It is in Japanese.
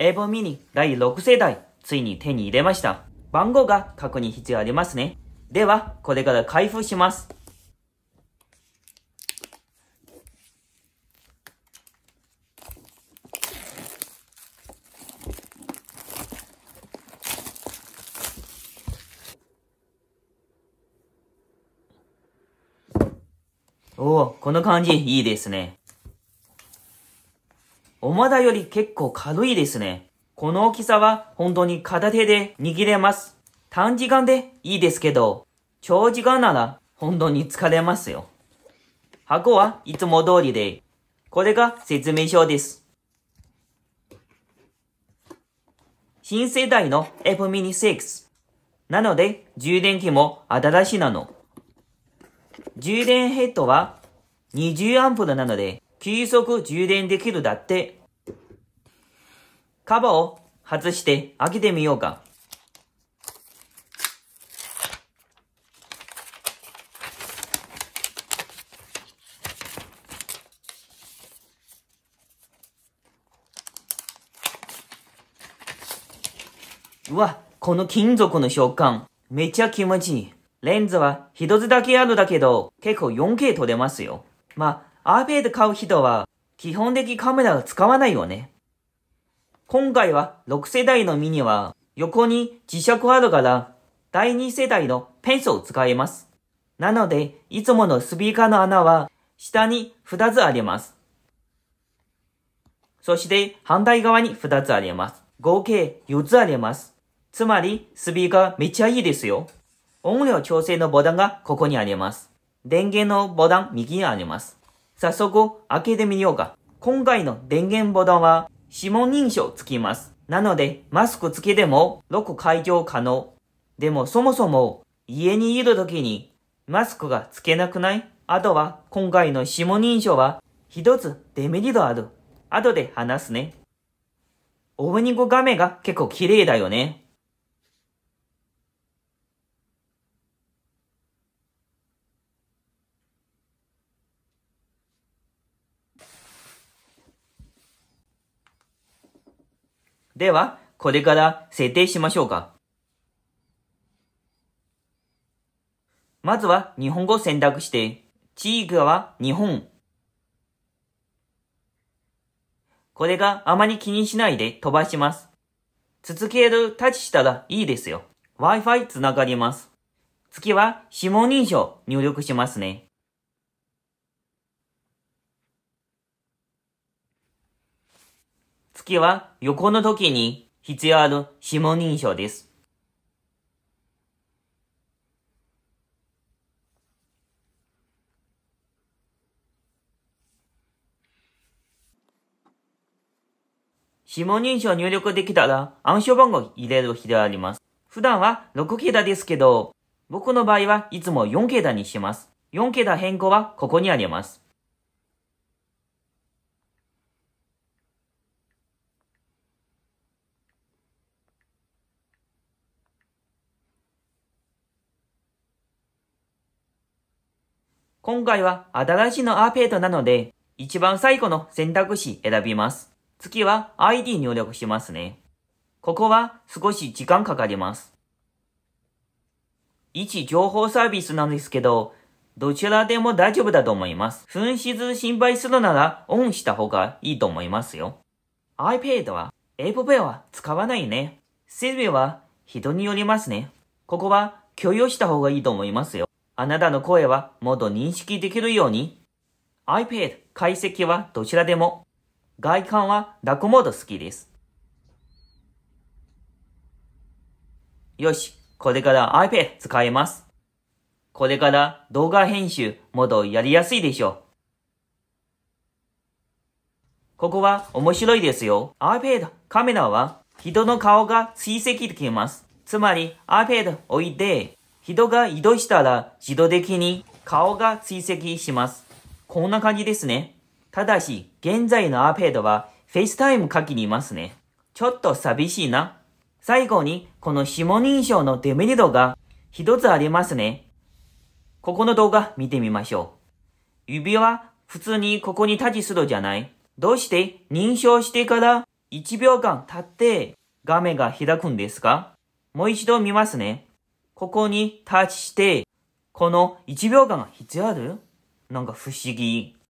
英ボミニ第6世代、ついに手に入れました。番号が確認必要ありますね。では、これから開封します。おお、この感じいいですね。おまだより結構軽いですね。この大きさは本当に片手で握れます。短時間でいいですけど、長時間なら本当に疲れますよ。箱はいつも通りで、これが説明書です。新世代の F mini 6。なので、充電器も新しいなの。充電ヘッドは2 0ルなので、急速充電できるだって。カバーを外して開けてみようか。うわ、この金属の食感、めっちゃ気持ちいい。レンズは一つだけあるだけど、結構 4K 撮れますよ。まあ、アーェイで買う人は基本的カメラを使わないよね。今回は6世代のミニは横に磁石あるから第2世代のペンスを使います。なので、いつものスピーカーの穴は下に2つあります。そして反対側に2つあります。合計4つあります。つまり、スピーカーめっちゃいいですよ。音量調整のボタンがここにあります。電源のボタン右にあります。早速開けてみようか。今回の電源ボタンは指紋認証つきます。なので、マスクつけてもロック解除可能。でもそもそも家にいる時にマスクがつけなくないあとは今回の指紋認証は一つデメリットある。後で話すね。オープニング画面が結構綺麗だよね。では、これから設定しましょうか。まずは日本語を選択して、地域は日本。これがあまり気にしないで飛ばします。続けるタッチしたらいいですよ。Wi-Fi つながります。次は指紋認証入力しますね。きは横の時に必要ある指紋認証です。指紋認証入力できたら暗証番号入れる必要あります。普段は6桁ですけど、僕の場合はいつも4桁にします。4桁変更はここにあります。今回は新しいのアーペートなので、一番最後の選択肢選びます。次は ID 入力しますね。ここは少し時間かかります。一情報サービスなんですけど、どちらでも大丈夫だと思います。紛失心配するならオンした方がいいと思いますよ。iPad は AppPay は使わないね。セルビは人によりますね。ここは許容した方がいいと思いますよ。あなたの声はもっと認識できるように。iPad 解析はどちらでも。外観はダックモード好きです。よし、これから iPad 使えます。これから動画編集もっとやりやすいでしょう。ここは面白いですよ。iPad カメラは人の顔が追跡できます。つまり iPad 置いて人が移動したら自動的に顔が追跡します。こんな感じですね。ただし、現在のアーペードは FaceTime 書きにいますね。ちょっと寂しいな。最後に、この指紋認証のデメリットが一つありますね。ここの動画見てみましょう。指は普通にここにタッチするじゃないどうして認証してから1秒間経って画面が開くんですかもう一度見ますね。ここにタッチして、この1秒間が必要あるなんか不思議。